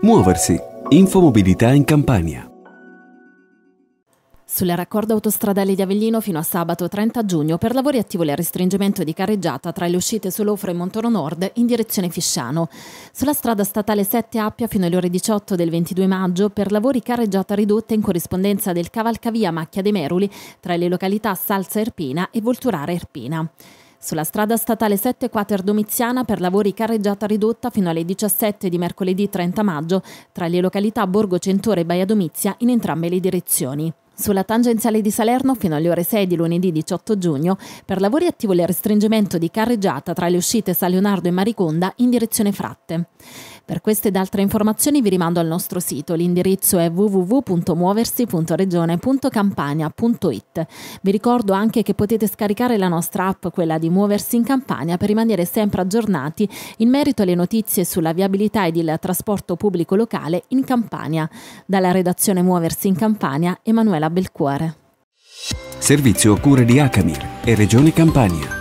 Muoversi. Infomobilità in Campania. Sulla raccordo autostradale di Avellino fino a sabato 30 giugno per lavori attivo il restringimento di carreggiata tra le uscite sull'Ofra e Montoro Nord in direzione Fisciano. Sulla strada statale 7 Appia fino alle ore 18 del 22 maggio per lavori carreggiata ridotta in corrispondenza del cavalcavia Macchia dei Meruli tra le località Salsa Erpina e Volturare Erpina. Sulla strada statale 7 Quater Domiziana per lavori carreggiata ridotta fino alle 17 di mercoledì 30 maggio tra le località Borgo Centore e Baia Domizia in entrambe le direzioni. Sulla tangenziale di Salerno fino alle ore 6 di lunedì 18 giugno, per lavori attivo il restringimento di carreggiata tra le uscite San Leonardo e Mariconda in direzione Fratte. Per queste ed altre informazioni vi rimando al nostro sito, l'indirizzo è www.muoversi.regione.campania.it. Vi ricordo anche che potete scaricare la nostra app, quella di Muoversi in Campania, per rimanere sempre aggiornati in merito alle notizie sulla viabilità ed il trasporto pubblico locale in Campania. Dalla redazione Muoversi in Campania, Emanuela Bel Cuore. Servizio a cura di Acamir e Regione Campania.